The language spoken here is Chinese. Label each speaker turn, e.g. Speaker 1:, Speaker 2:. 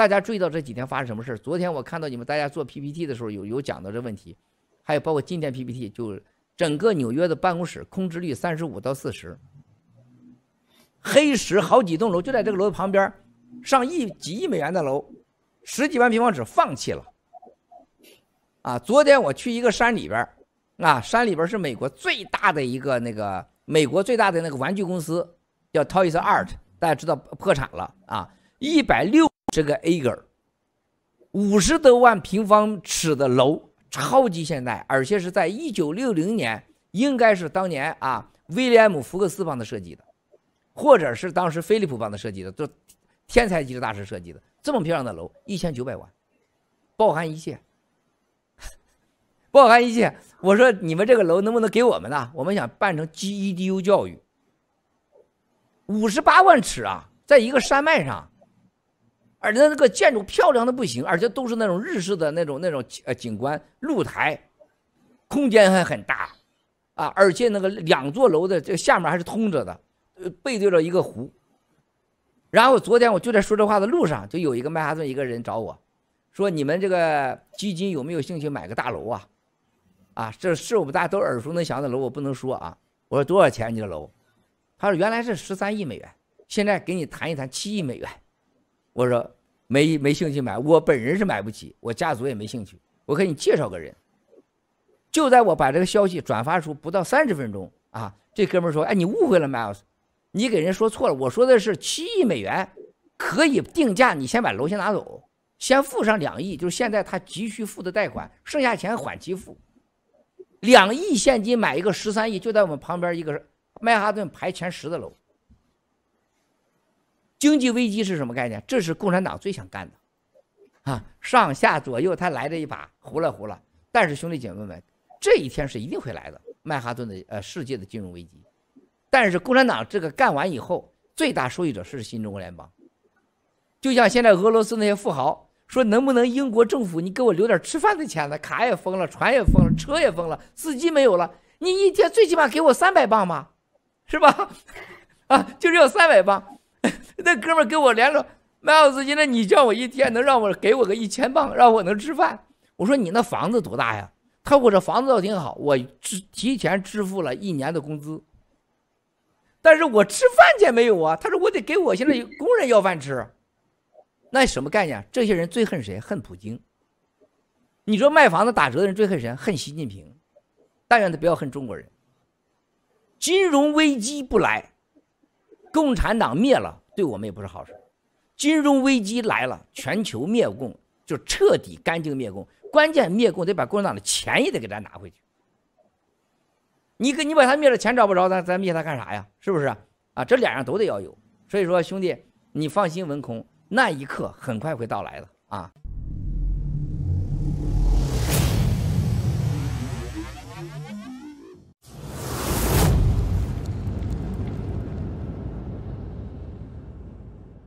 Speaker 1: 大家注意到这几天发生什么事儿？昨天我看到你们大家做 PPT 的时候有有讲到这问题，还有包括今天 PPT，就整个纽约的办公室空置率三十五到四十，黑石好几栋楼就在这个楼旁边，上亿几亿美元的楼，十几万平方尺放弃了，啊！昨天我去一个山里边啊，山里边是美国最大的一个那个美国最大的那个玩具公司，叫 Toys Art，大家知道破产了啊，一百六。这个 Ager，五十多万平方尺的楼，超级现代，而且是在一九六零年，应该是当年啊，威廉姆福克斯帮他设计的，或者是当时菲利普帮他设计的，就天才级的大师设计的，这么漂亮的楼，一千九百万，包含一切，包含一切。我说你们这个楼能不能给我们呢？我们想办成 GEDU 教育，五十八万尺啊，在一个山脉上。而且那个建筑漂亮的不行，而且都是那种日式的那种那种呃景观露台，空间还很大，啊，而且那个两座楼的这下面还是通着的，呃，背对着一个湖。然后昨天我就在说这话的路上，就有一个曼哈顿一个人找我，说你们这个基金有没有兴趣买个大楼啊？啊，这是我们大家都耳熟能详的楼，我不能说啊。我说多少钱你的楼？他说原来是十三亿美元，现在给你谈一谈七亿美元。我说没没兴趣买，我本人是买不起，我家族也没兴趣。我给你介绍个人，就在我把这个消息转发出不到三十分钟啊，这哥们说：“哎，你误会了麦 e s 你给人说错了。我说的是七亿美元可以定价，你先把楼先拿走，先付上两亿，就是现在他急需付的贷款，剩下钱缓期付。两亿现金买一个十三亿，就在我们旁边一个曼哈顿排前十的楼。”经济危机是什么概念？这是共产党最想干的，啊，上下左右他来了一把胡了胡了。但是兄弟姐妹们，这一天是一定会来的，曼哈顿的呃世界的金融危机。但是共产党这个干完以后，最大受益者是新中国联邦。就像现在俄罗斯那些富豪说，能不能英国政府你给我留点吃饭的钱呢？卡也封了，船也封了，车也封了，司机没有了，你一天最起码给我三百磅吧，是吧？啊，就是要三百磅。那哥们跟我联络，麦老资金了，你叫我一天能让我给我个一千磅，让我能吃饭。我说你那房子多大呀？他说我这房子倒挺好，我支提前支付了一年的工资，但是我吃饭钱没有啊。他说我得给我现在工人要饭吃，那什么概念？这些人最恨谁？恨普京。你说卖房子打折的人最恨谁？恨习近平。但愿他不要恨中国人。金融危机不来。共产党灭了，对我们也不是好事。金融危机来了，全球灭共就彻底干净灭共。关键灭共得把共产党的钱也得给咱拿回去。你给你把他灭了，钱找不着，咱咱灭他干啥呀？是不是？啊，这两样都得要有。所以说，兄弟，你放心，文空，那一刻很快会到来的啊。